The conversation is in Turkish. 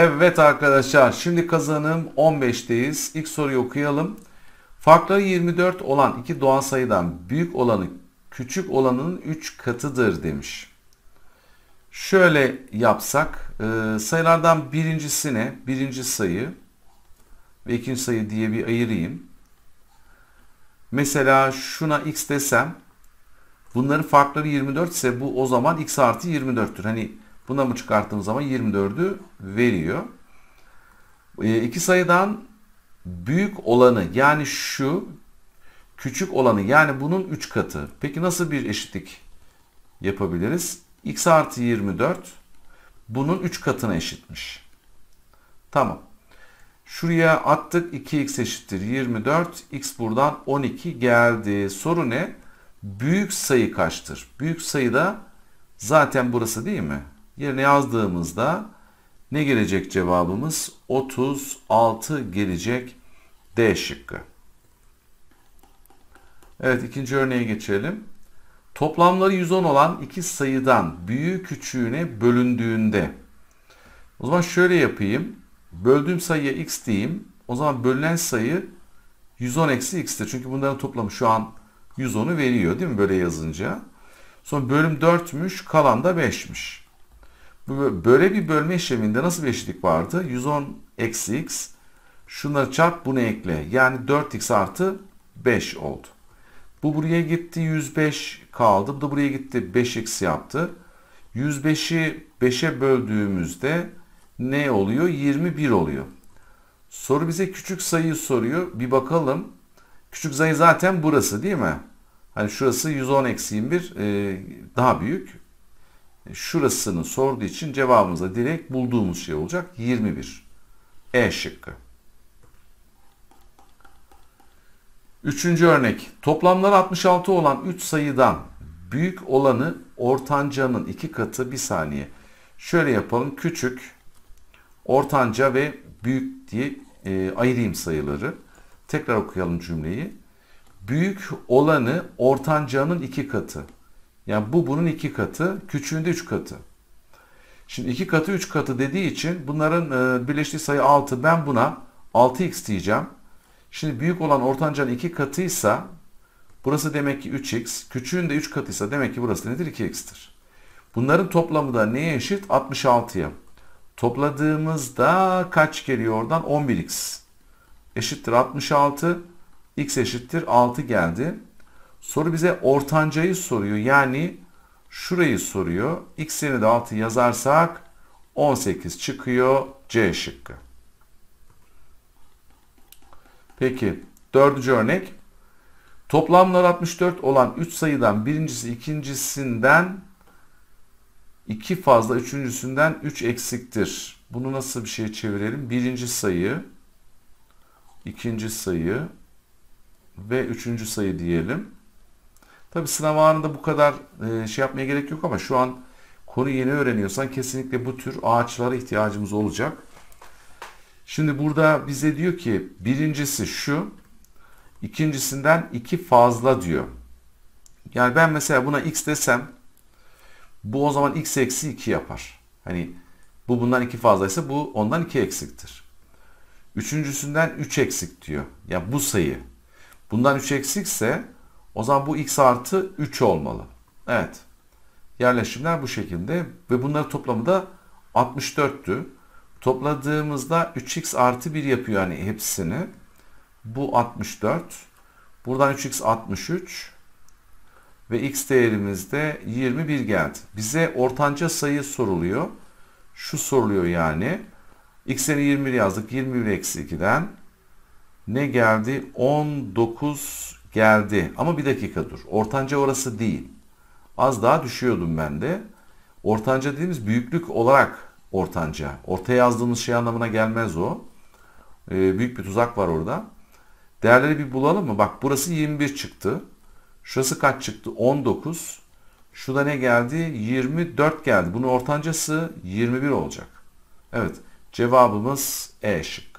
Evet arkadaşlar şimdi kazanım 15'teyiz. İlk soruyu okuyalım. Farkları 24 olan iki doğal sayıdan büyük olanı küçük olanın 3 katıdır demiş. Şöyle yapsak e, sayılardan birincisine birinci sayı ve ikinci sayı diye bir ayırayım. Mesela şuna x desem bunların farkları 24 ise bu o zaman x artı 24'tür. Hani Buna bu çıkarttığımız zaman 24'ü veriyor. Ee, iki sayıdan büyük olanı yani şu küçük olanı yani bunun 3 katı. Peki nasıl bir eşitlik yapabiliriz? x artı 24 bunun 3 katına eşitmiş. Tamam. Şuraya attık 2x eşittir 24. x buradan 12 geldi. Soru ne? Büyük sayı kaçtır? Büyük sayı da zaten burası değil mi? yerine yazdığımızda ne gelecek cevabımız? 36 gelecek D şıkkı. Evet ikinci örneğe geçelim. Toplamları 110 olan iki sayıdan büyüğü küçüğüne bölündüğünde o zaman şöyle yapayım. Böldüğüm sayıya x diyeyim. O zaman bölünen sayı 110 eksi x'tir. Çünkü bunların toplamı şu an 110'u veriyor değil mi böyle yazınca? Sonra bölüm 4'müş kalan da 5'miş. Böyle bir bölme işleminde nasıl bir eşitlik vardı? 110 eksi x şuna çarp bunu ekle. Yani 4x artı 5 oldu. Bu buraya gitti 105 kaldı. Bu da buraya gitti 5x yaptı. 105'i 5'e böldüğümüzde ne oluyor? 21 oluyor. Soru bize küçük sayıyı soruyor. Bir bakalım. Küçük sayı zaten burası değil mi? Hani şurası 110 eksi 21 e, daha büyük şurasını sorduğu için cevabımıza direkt bulduğumuz şey olacak 21. E şıkkı. Üçüncü örnek. Toplamları 66 olan 3 sayıdan büyük olanı ortancanın 2 katı 1 saniye. Şöyle yapalım. Küçük, ortanca ve büyük diye e, ayırayım sayıları. Tekrar okuyalım cümleyi. Büyük olanı ortancanın 2 katı. Yani bu bunun iki katı, küçüğünde üç katı. Şimdi iki katı üç katı dediği için bunların e, birleştiği sayı 6. Ben buna 6x diyeceğim. Şimdi büyük olan ortancanın iki katıysa burası demek ki 3x. Küçüğün de 3 katıysa demek ki burası nedir? 2x'tir. Bunların toplamı da neye eşit? 66'ya. Topladığımızda kaç geliyor oradan? 11x. Eşittir 66. x eşittir 6 geldi. Soru bize ortancayı soruyor. Yani şurayı soruyor. X yerine de 6 yazarsak 18 çıkıyor C şıkkı. Peki dördüncü örnek. Toplamlar 64 olan 3 sayıdan birincisi ikincisinden 2 fazla üçüncüsünden 3 eksiktir. Bunu nasıl bir şeye çevirelim? Birinci sayı, ikinci sayı ve üçüncü sayı diyelim. Tabi sınav anında bu kadar e, şey yapmaya gerek yok ama şu an konu yeni öğreniyorsan kesinlikle bu tür ağaçlara ihtiyacımız olacak. Şimdi burada bize diyor ki birincisi şu, ikincisinden iki fazla diyor. Yani ben mesela buna x desem bu o zaman x eksi 2 yapar. Hani bu bundan 2 fazlaysa bu ondan 2 eksiktir. Üçüncüsünden 3 üç eksik diyor. Ya yani bu sayı. Bundan 3 eksikse o zaman bu x artı 3 olmalı. Evet. Yerleşimler bu şekilde ve bunların toplamı da 64'tü. Topladığımızda 3x artı 1 yapıyor yani hepsini. Bu 64. Buradan 3x 63. Ve x değerimizde 21 geldi. Bize ortanca sayı soruluyor. Şu soruluyor yani. X'leri 21 yazdık. 21 eksi 2'den ne geldi? 19 geldi. Ama bir dakika dur. Ortanca orası değil. Az daha düşüyordum ben de. Ortanca dediğimiz büyüklük olarak ortanca. Ortaya yazdığımız şey anlamına gelmez o. Ee, büyük bir tuzak var orada. Değerleri bir bulalım mı? Bak burası 21 çıktı. Şurası kaç çıktı? 19. Şu ne geldi? 24 geldi. Bunun ortancası 21 olacak. Evet. Cevabımız E şıkkı.